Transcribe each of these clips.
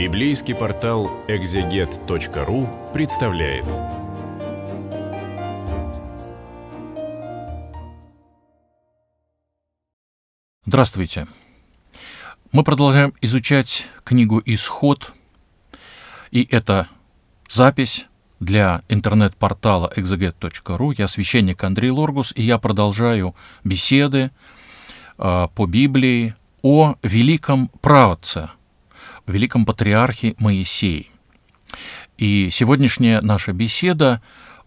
Библейский портал экзегет.ру представляет. Здравствуйте. Мы продолжаем изучать книгу «Исход», и это запись для интернет-портала exeget.ru. Я священник Андрей Лоргус, и я продолжаю беседы а, по Библии о великом правце – великом патриархе Моисее. И сегодняшняя наша беседа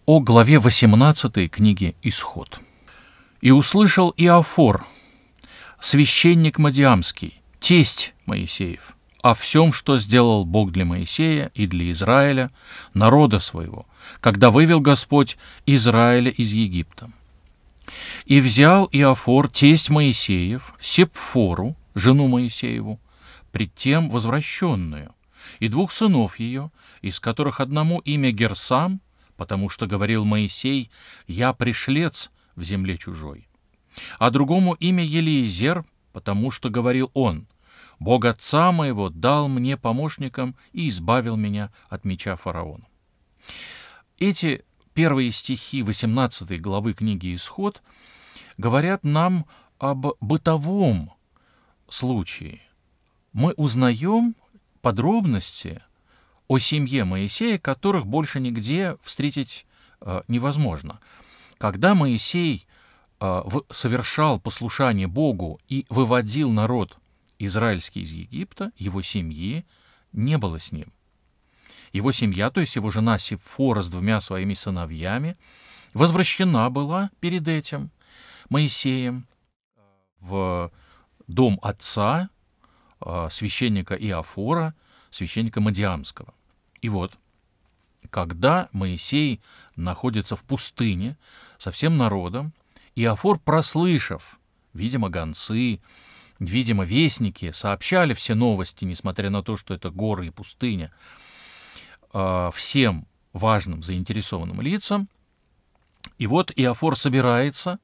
о главе 18 книги «Исход». «И услышал Иофор, священник Мадиамский, тесть Моисеев, о всем, что сделал Бог для Моисея и для Израиля, народа своего, когда вывел Господь Израиля из Египта. И взял Иофор, тесть Моисеев, Сепфору, жену Моисееву, предтем возвращенную, и двух сынов ее, из которых одному имя Герсам, потому что говорил Моисей, «Я пришлец в земле чужой», а другому имя Елиезер, потому что говорил он, «Бог отца моего дал мне помощникам и избавил меня от меча фараона». Эти первые стихи 18 главы книги «Исход» говорят нам об бытовом случае – мы узнаем подробности о семье Моисея, которых больше нигде встретить э, невозможно. Когда Моисей э, совершал послушание Богу и выводил народ израильский из Египта, его семьи не было с ним. Его семья, то есть его жена Сепфора с двумя своими сыновьями, возвращена была перед этим Моисеем в дом отца а, священника Иофора, священника Мадиамского. И вот, когда Моисей находится в пустыне со всем народом, Иофор, прослышав, видимо, гонцы, видимо, вестники сообщали все новости, несмотря на то, что это горы и пустыня, а, всем важным заинтересованным лицам. И вот Иофор собирается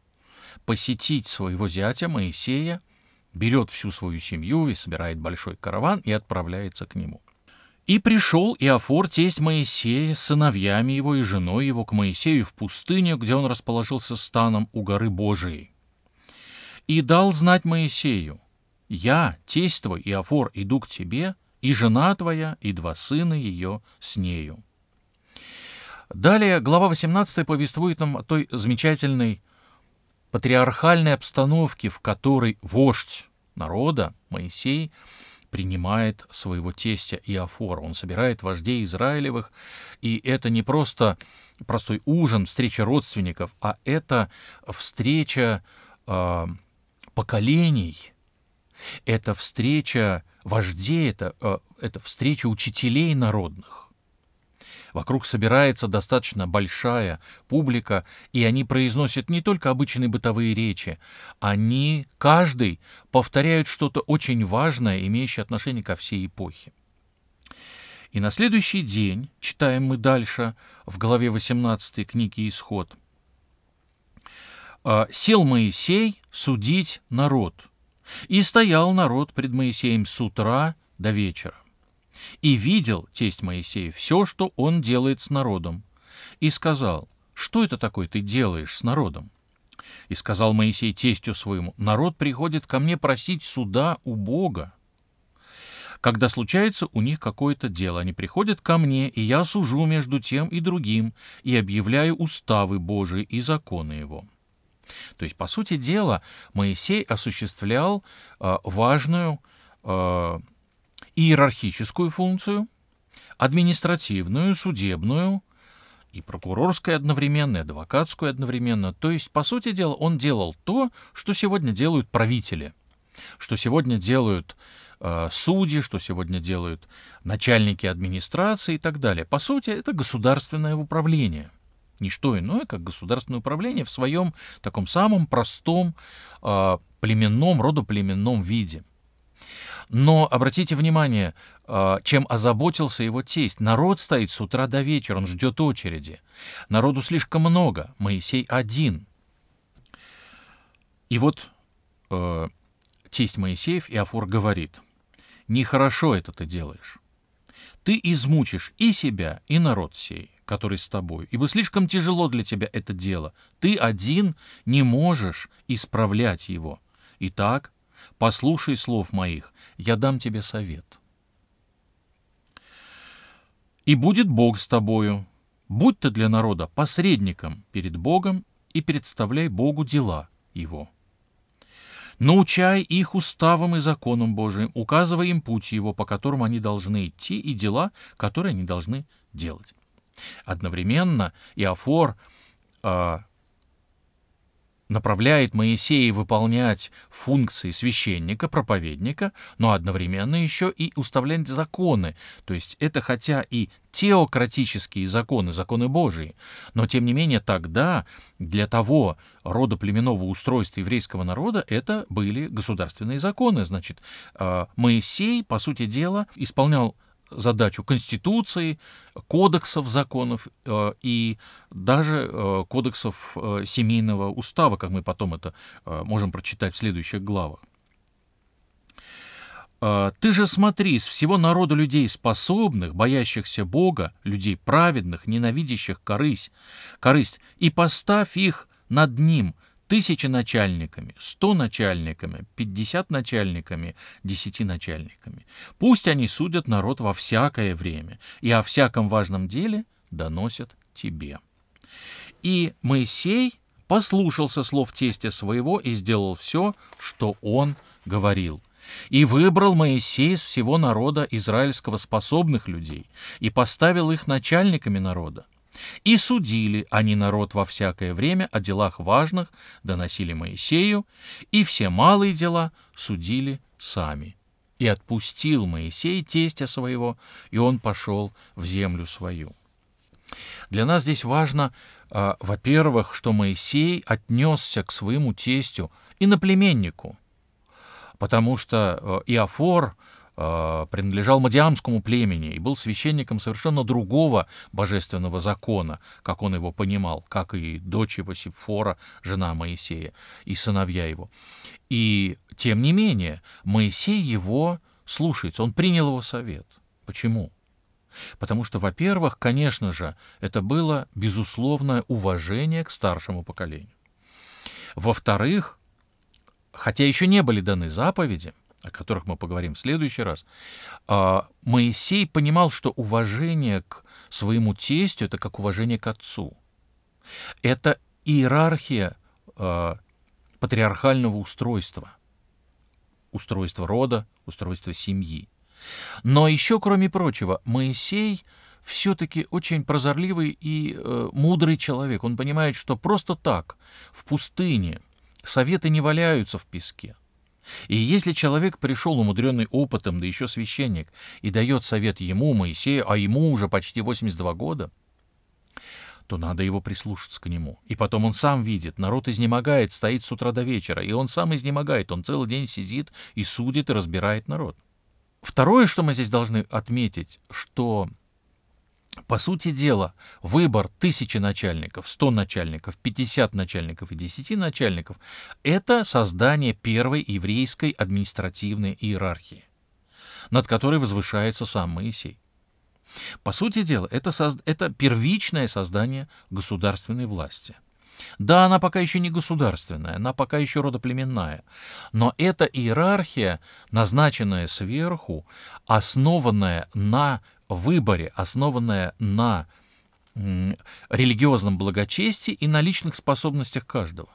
посетить своего зятя Моисея – берет всю свою семью и собирает большой караван и отправляется к нему. И пришел Иофор, тесть Моисея, с сыновьями его и женой его к Моисею в пустыню, где он расположился станом у горы Божией. И дал знать Моисею, «Я, тесть твой, Иофор, иду к тебе, и жена твоя, и два сына ее с нею». Далее глава 18 повествует нам о той замечательной патриархальной обстановке, в которой вождь народа, Моисей, принимает своего тестя Иофора. Он собирает вождей Израилевых, и это не просто простой ужин, встреча родственников, а это встреча э, поколений, это встреча вождей, это, э, это встреча учителей народных. Вокруг собирается достаточно большая публика, и они произносят не только обычные бытовые речи, они, каждый, повторяют что-то очень важное, имеющее отношение ко всей эпохе. И на следующий день, читаем мы дальше в главе 18 книги «Исход», «А, «Сел Моисей судить народ, и стоял народ пред Моисеем с утра до вечера». И видел тесть Моисей все, что он делает с народом. И сказал, что это такое ты делаешь с народом? И сказал Моисей тестю своему, народ приходит ко мне просить суда у Бога. Когда случается у них какое-то дело, они приходят ко мне, и я сужу между тем и другим, и объявляю уставы Божии и законы его». То есть, по сути дела, Моисей осуществлял э, важную э, иерархическую функцию, административную, судебную и прокурорскую одновременно, и адвокатскую одновременно. То есть, по сути дела, он делал то, что сегодня делают правители, что сегодня делают э, судьи, что сегодня делают начальники администрации и так далее. По сути, это государственное управление – ничто иное, как государственное управление в своем таком самом простом э, племенном, родоплеменном виде. Но обратите внимание, а, чем озаботился его тесть. Народ стоит с утра до вечера, он ждет очереди. Народу слишком много, Моисей один. И вот э, тесть Моисеев Иофор говорит, «Нехорошо это ты делаешь. Ты измучишь и себя, и народ сей, который с тобой, ибо слишком тяжело для тебя это дело. Ты один не можешь исправлять его. Итак, Послушай слов моих, я дам тебе совет. И будет Бог с тобою. Будь ты для народа посредником перед Богом и представляй Богу дела его. Научай их уставам и законам Божиим, указывай им путь его, по которому они должны идти, и дела, которые они должны делать. Одновременно Иофор э, направляет Моисея выполнять функции священника, проповедника, но одновременно еще и уставлять законы. То есть это хотя и теократические законы, законы Божии, но тем не менее тогда для того рода племенного устройства еврейского народа это были государственные законы. Значит, э, Моисей, по сути дела, исполнял задачу Конституции, кодексов законов э, и даже э, кодексов э, семейного устава, как мы потом это можем прочитать в следующих главах. «Ты же смотри, из всего народа людей способных, боящихся Бога, людей праведных, ненавидящих корысть, корысть и поставь их над ним, тысячи начальниками, сто начальниками, пятьдесят начальниками, десяти начальниками. Пусть они судят народ во всякое время и о всяком важном деле доносят тебе. И Моисей послушался слов тестя своего и сделал все, что он говорил. И выбрал Моисей из всего народа израильского способных людей и поставил их начальниками народа, и судили они народ во всякое время о делах важных, доносили Моисею, и все малые дела судили сами. И отпустил Моисей тестя своего, и он пошел в землю свою. Для нас здесь важно, а, во-первых, что Моисей отнесся к своему тестю и наплеменнику, потому что а, Иофор Э, принадлежал мадиамскому племени и был священником совершенно другого божественного закона, как он его понимал, как и дочь его Сипфора, жена Моисея, и сыновья его. И тем не менее Моисей его слушается, он принял его совет. Почему? Потому что, во-первых, конечно же, это было безусловное уважение к старшему поколению. Во-вторых, хотя еще не были даны заповеди, о которых мы поговорим в следующий раз, а, Моисей понимал, что уважение к своему тестю — это как уважение к отцу. Это иерархия а, патриархального устройства, устройства рода, устройства семьи. Но еще, кроме прочего, Моисей все-таки очень прозорливый и э, мудрый человек. Он понимает, что просто так, в пустыне, советы не валяются в песке. И если человек пришел, умудренный опытом, да еще священник, и дает совет ему, Моисею, а ему уже почти 82 года, то надо его прислушаться к нему. И потом он сам видит, народ изнемогает, стоит с утра до вечера, и он сам изнемогает, он целый день сидит и судит и разбирает народ. Второе, что мы здесь должны отметить, что по сути дела, выбор тысячи начальников, 100 начальников, 50 начальников и 10 начальников – это создание первой еврейской административной иерархии, над которой возвышается сам Моисей. По сути дела, это, это первичное создание государственной власти – да, она пока еще не государственная, она пока еще родоплеменная. Но эта иерархия, назначенная сверху, основанная на выборе, основанная на религиозном благочестии и на личных способностях каждого.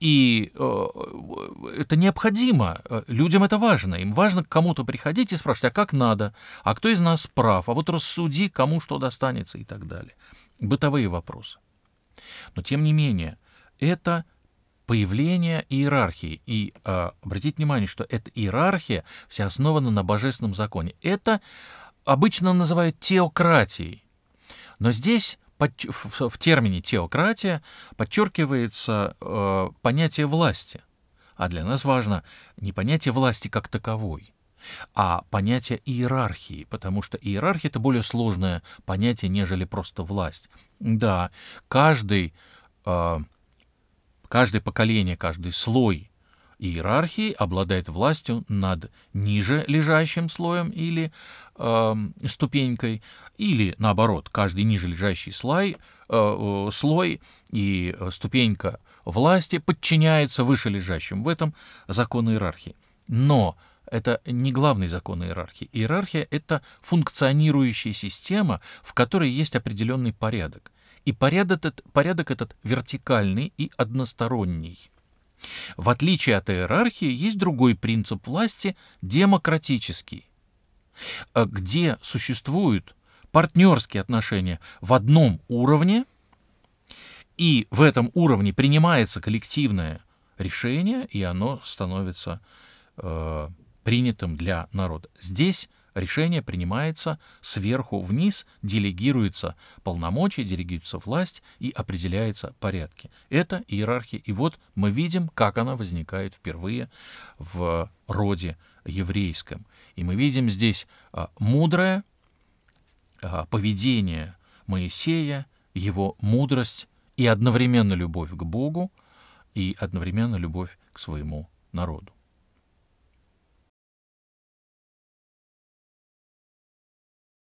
И э, это необходимо, э, людям это важно, им важно к кому-то приходить и спрашивать, а как надо, а кто из нас прав, а вот рассуди, кому что достанется и так далее. Бытовые вопросы. Но тем не менее, это появление иерархии. И э, обратите внимание, что эта иерархия вся основана на божественном законе. Это обычно называют теократией. Но здесь под, в, в термине теократия подчеркивается э, понятие власти. А для нас важно не понятие власти как таковой, а понятие иерархии, потому что иерархия — это более сложное понятие, нежели просто власть. Да, каждый, э, каждое поколение, каждый слой иерархии обладает властью над ниже лежащим слоем или э, ступенькой, или наоборот, каждый ниже лежащий слой, э, а, слой и ступенька власти подчиняется выше лежащим. В этом закон иерархии. Но это не главный закон иерархии. Иерархия — это функционирующая система, в которой есть определенный порядок. И порядок этот, порядок этот вертикальный и односторонний. В отличие от иерархии есть другой принцип власти — демократический, а где существуют партнерские отношения в одном уровне, и в этом уровне принимается коллективное решение, и оно становится э, принятым для народа. Здесь решение принимается сверху вниз, делегируется полномочия, делегируется власть и определяется порядки. Это иерархия. И вот мы видим, как она возникает впервые в роде еврейском. И мы видим здесь а, мудрое а, поведение Моисея, его мудрость и одновременно любовь к Богу, и одновременно любовь к своему народу.